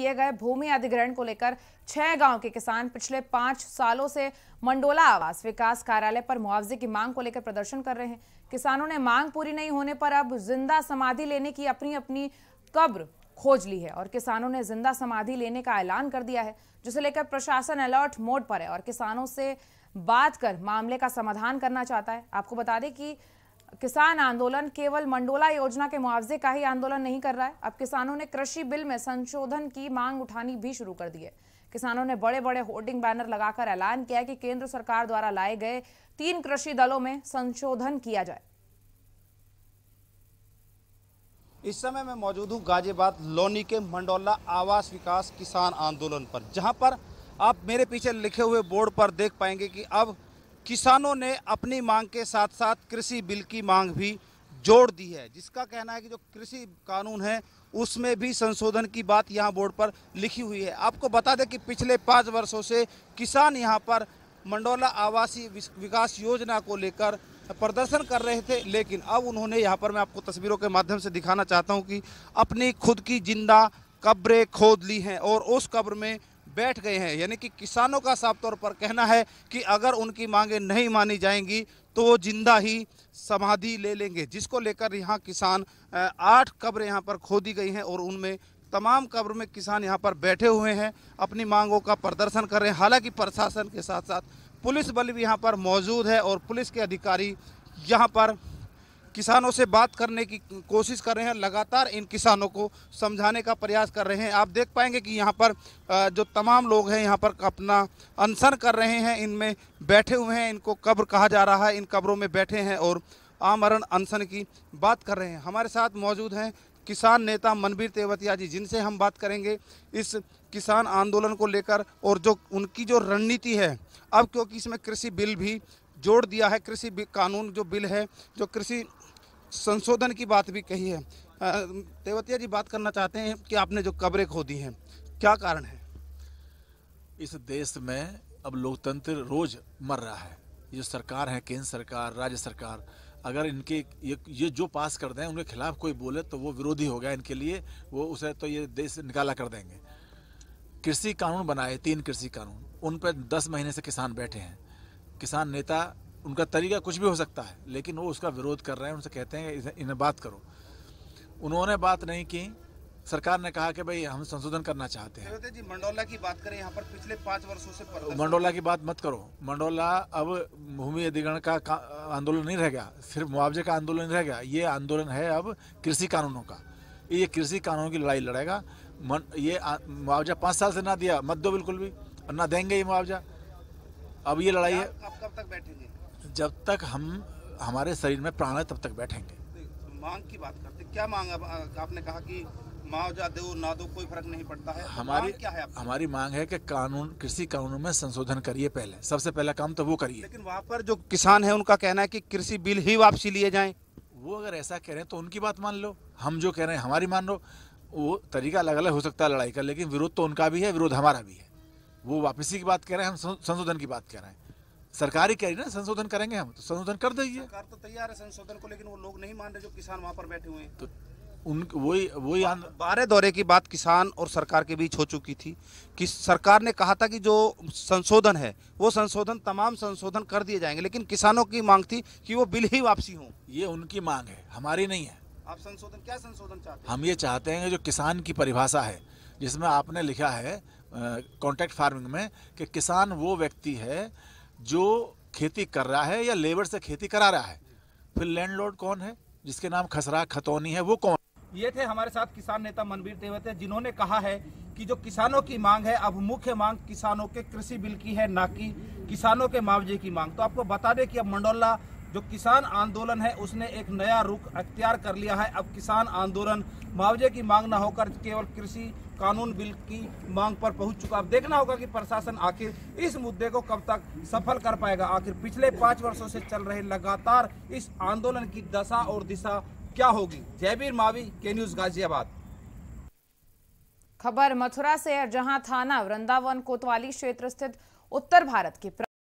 किए गए भूमि अधिग्रहण को लेकर छह गांव के किसान पिछले पांच सालों से मंडोला आवास विकास कार्यालय पर मुआवजे की मांग को लेकर प्रदर्शन कर रहे हैं किसानों ने मांग पूरी नहीं होने पर अब जिंदा समाधि लेने की अपनी अपनी कब्र खोज ली है और किसानों ने जिंदा समाधि लेने का ऐलान कर दिया है जिसे लेकर प्रशासन अलर्ट मोड पर है और किसानों से बात कर मामले का समाधान करना चाहता है आपको बता दें कि किसान आंदोलन केवल मंडोला योजना के मुआवजे का ही आंदोलन नहीं कर रहा है अब किसानों ने कृषि बिल में संशोधन की मांग उठानी भी शुरू कर दी है किसानों ने बड़े बड़े होर्डिंग बैनर लगाकर ऐलान किया कि केंद्र सरकार द्वारा लाए गए तीन कृषि दलों में संशोधन किया जाए इस समय मैं मौजूद हूँ गाजियाबाद लोनी के मंडोला आवास विकास किसान आंदोलन पर जहाँ पर आप मेरे पीछे लिखे हुए बोर्ड पर देख पाएंगे कि अब किसानों ने अपनी मांग के साथ साथ कृषि बिल की मांग भी जोड़ दी है जिसका कहना है कि जो कृषि कानून है उसमें भी संशोधन की बात यहाँ बोर्ड पर लिखी हुई है आपको बता दें कि पिछले पाँच वर्षों से किसान यहाँ पर मंडोला आवासीय विकास योजना को लेकर प्रदर्शन कर रहे थे लेकिन अब उन्होंने यहाँ पर मैं आपको तस्वीरों के माध्यम से दिखाना चाहता हूँ कि अपनी खुद की जिंदा कब्रें खोद ली हैं और उस कब्र में बैठ गए हैं यानी कि किसानों का साफ तौर पर कहना है कि अगर उनकी मांगे नहीं मानी जाएंगी तो वो जिंदा ही समाधि ले लेंगे जिसको लेकर यहाँ किसान आठ कब्र यहाँ पर खोदी गई हैं और उनमें तमाम कब्र में किसान यहाँ पर बैठे हुए हैं अपनी मांगों का प्रदर्शन कर रहे हैं हालांकि प्रशासन के साथ साथ पुलिस बल भी यहाँ पर मौजूद है और पुलिस के अधिकारी यहाँ पर किसानों से बात करने की कोशिश कर रहे हैं लगातार इन किसानों को समझाने का प्रयास कर रहे हैं आप देख पाएंगे कि यहाँ पर जो तमाम लोग हैं यहाँ पर अपना अनशन कर रहे हैं इनमें बैठे हुए हैं इनको कब्र कहा जा रहा है इन कब्रों में बैठे हैं और आमरण अनशन की बात कर रहे हैं हमारे साथ मौजूद हैं किसान नेता मनवीर तेवतिया जी जिनसे हम बात करेंगे इस किसान आंदोलन को लेकर और जो उनकी जो रणनीति है अब क्योंकि इसमें कृषि बिल भी जोड़ दिया है कृषि कानून जो बिल है जो कृषि संशोधन की बात भी कही है देवतिया जी बात करना चाहते हैं कि आपने जो कब्रें खो दी हैं क्या कारण है इस देश में अब लोकतंत्र रोज मर रहा है जो सरकार है केंद्र सरकार राज्य सरकार अगर इनके ये ये जो पास कर दें उनके खिलाफ कोई बोले तो वो विरोधी हो गया इनके लिए वो उसे तो ये देश निकाला कर देंगे कृषि कानून बनाए तीन कृषि कानून उन पर दस महीने से किसान बैठे हैं किसान नेता उनका तरीका कुछ भी हो सकता है लेकिन वो उसका विरोध कर रहे हैं उनसे कहते हैं इन्हें बात करो उन्होंने बात नहीं की सरकार ने कहा कि भाई हम संशोधन करना चाहते हैं जी मंडोला की बात करें यहाँ पर पिछले पाँच वर्षों से मंडोला की बात मत करो मंडोला अब भूमि अधिग्रहण का, आंदोलन नहीं रह गया सिर्फ मुआवजे का आंदोलन नहीं रह गया ये आंदोलन है अब कृषि कानूनों का ये कृषि कानूनों की लड़ाई लड़ेगा ये मुआवजा पाँच साल से ना दिया मत दो बिल्कुल भी ना देंगे ये मुआवजा अब ये लड़ाई है आप कब तक बैठेंगे जब तक हम हमारे शरीर में प्राण है तब तक बैठेंगे मांग की बात करते क्या मांग आपने कहा कि मुआवजा दो ना दो कोई फर्क नहीं पड़ता है तो हमारी क्या है आपसे? हमारी मांग है कि कानून कृषि कानूनों में संशोधन करिए पहले सबसे पहला काम तो वो करिए लेकिन वहाँ पर जो किसान है उनका कहना है कि कृषि बिल ही वापसी लिए जाएं वो अगर ऐसा कह रहे हैं तो उनकी बात मान लो हम जो कह रहे हैं हमारी मान लो वो तरीका अलग अलग हो सकता है लड़ाई का लेकिन विरोध तो उनका भी है विरोध हमारा भी है वो वापसी की बात कर रहे हैं हम संशोधन की बात कर रहे हैं सरकार ही कह रही ना संशोधन करेंगे हम तो संशोधन कर दीजिए सरकार तो तैयार है संशोधन को लेकिन वो लोग नहीं मान रहे जो किसान वहाँ पर बैठे हुए हैं तो उन वही वही बारह दौरे की बात किसान और सरकार के बीच हो चुकी थी कि सरकार ने कहा था कि जो संशोधन है वो संशोधन तमाम संशोधन कर दिए जाएंगे लेकिन किसानों की मांग थी कि वो बिल ही वापसी हो ये उनकी मांग है हमारी नहीं है आप संशोधन क्या संशोधन चाहते हैं हम ये चाहते हैं जो किसान की परिभाषा है जिसमें आपने लिखा है कॉन्ट्रैक्ट फार्मिंग में कि किसान वो व्यक्ति है जो खेती कर रहा है या लेबर से खेती करा रहा है फिर लैंडलॉर्ड कौन है जिसके नाम खसरा खतौनी है वो कौन ये थे हमारे साथ किसान नेता मनवीर देवते जिन्होंने कहा है कि जो किसानों की मांग है अब मुख्य मांग किसानों के कृषि बिल की है ना कि किसानों के मुआवजे की मांग तो आपको बता दें कि अब मंडोला जो किसान आंदोलन है उसने एक नया रुख अख्तियार कर लिया है अब किसान आंदोलन मुआवजे की मांग ना होकर केवल कृषि कानून बिल की मांग पर पहुंच चुका अब देखना होगा कि प्रशासन आखिर इस मुद्दे को कब तक सफल कर पाएगा आखिर पिछले पांच वर्षों से चल रहे लगातार इस आंदोलन की दशा और दिशा क्या होगी जयवीर मावी के न्यूज गाजियाबाद खबर मथुरा से जहां थाना वृंदावन कोतवाली क्षेत्र स्थित उत्तर भारत के